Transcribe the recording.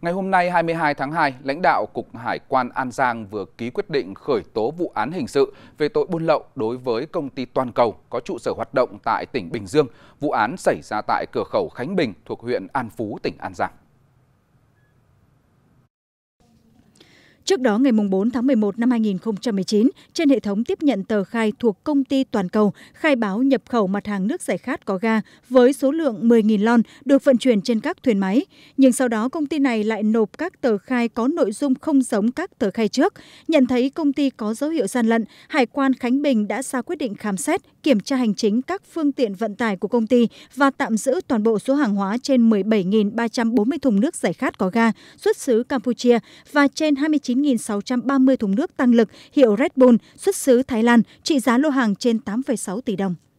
Ngày hôm nay 22 tháng 2, lãnh đạo Cục Hải quan An Giang vừa ký quyết định khởi tố vụ án hình sự về tội buôn lậu đối với công ty Toàn cầu có trụ sở hoạt động tại tỉnh Bình Dương. Vụ án xảy ra tại cửa khẩu Khánh Bình thuộc huyện An Phú, tỉnh An Giang. trước đó ngày bốn tháng một một năm hai nghìn một mươi chín trên hệ thống tiếp nhận tờ khai thuộc công ty toàn cầu khai báo nhập khẩu mặt hàng nước giải khát có ga với số lượng một mươi lon được vận chuyển trên các thuyền máy nhưng sau đó công ty này lại nộp các tờ khai có nội dung không giống các tờ khai trước nhận thấy công ty có dấu hiệu gian lận hải quan khánh bình đã ra quyết định khám xét kiểm tra hành chính các phương tiện vận tải của công ty và tạm giữ toàn bộ số hàng hóa trên 17.340 thùng nước giải khát có ga xuất xứ Campuchia và trên 29 tám sáu trăm ba mươi thùng nước tăng lực hiệu red bull xuất xứ thái lan trị giá lô hàng trên tám sáu tỷ đồng